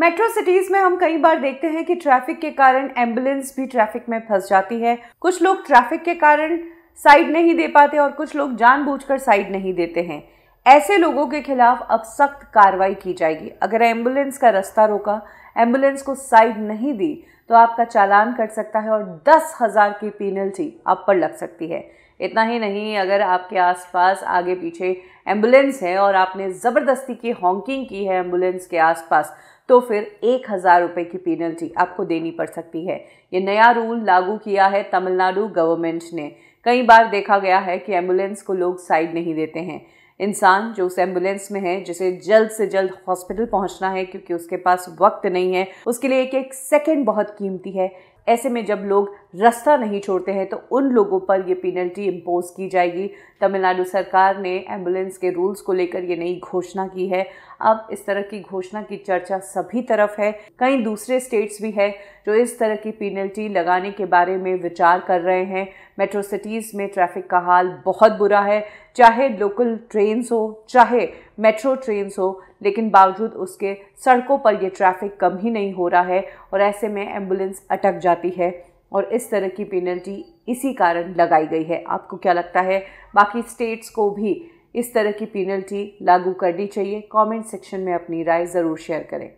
metro cities में हम कई बार देखते हैं कि ट्रैफिक के कारण एम्बुलेंस भी ट्रैफिक में फंस जाती है कुछ लोग ट्रैफिक के कारण साइड नहीं दे पाते और कुछ लोग जानबूझकर साइड नहीं देते हैं ऐसे लोगों के खिलाफ अब सख्त कार्रवाई की जाएगी अगर एम्बुलेंस का रास्ता रोका एम्बुलेंस को साइड नहीं दी तो आपका चालान कट सकता है और दस हज़ार की पेनल्टी आप पर लग सकती है इतना ही नहीं अगर आपके आसपास आगे पीछे एम्बुलेंस है और आपने ज़बरदस्ती की हॉकिंग की है एम्बुलेंस के आसपास तो फिर एक हज़ार रुपये की पेनल्टी आपको देनी पड़ सकती है ये नया रूल लागू किया है तमिलनाडु गवर्नमेंट ने कई बार देखा गया है कि एम्बुलेंस को लोग साइड नहीं देते हैं इंसान जो उस एम्बुलेंस में है जिसे जल्द से जल्द हॉस्पिटल पहुंचना है क्योंकि उसके पास वक्त नहीं है उसके लिए एक एक सेकेंड बहुत कीमती है ऐसे में जब लोग रास्ता नहीं छोड़ते हैं तो उन लोगों पर ये पेनल्टी इम्पोज की जाएगी तमिलनाडु सरकार ने एम्बुलेंस के रूल्स को लेकर ये नई घोषणा की है अब इस तरह की घोषणा की चर्चा सभी तरफ है कई दूसरे स्टेट्स भी है जो इस तरह की पेनल्टी लगाने के बारे में विचार कर रहे हैं मेट्रो सिटीज़ में ट्रैफिक का हाल बहुत बुरा है चाहे लोकल ट्रेन्स हो चाहे मेट्रो ट्रेन्स हो लेकिन बावजूद उसके सड़कों पर ये ट्रैफिक कम ही नहीं हो रहा है और ऐसे में एम्बुलेंस अटक जाती है और इस तरह की पेनल्टी इसी कारण लगाई गई है आपको क्या लगता है बाकी स्टेट्स को भी इस तरह की पेनल्टी लागू करनी चाहिए कमेंट सेक्शन में अपनी राय ज़रूर शेयर करें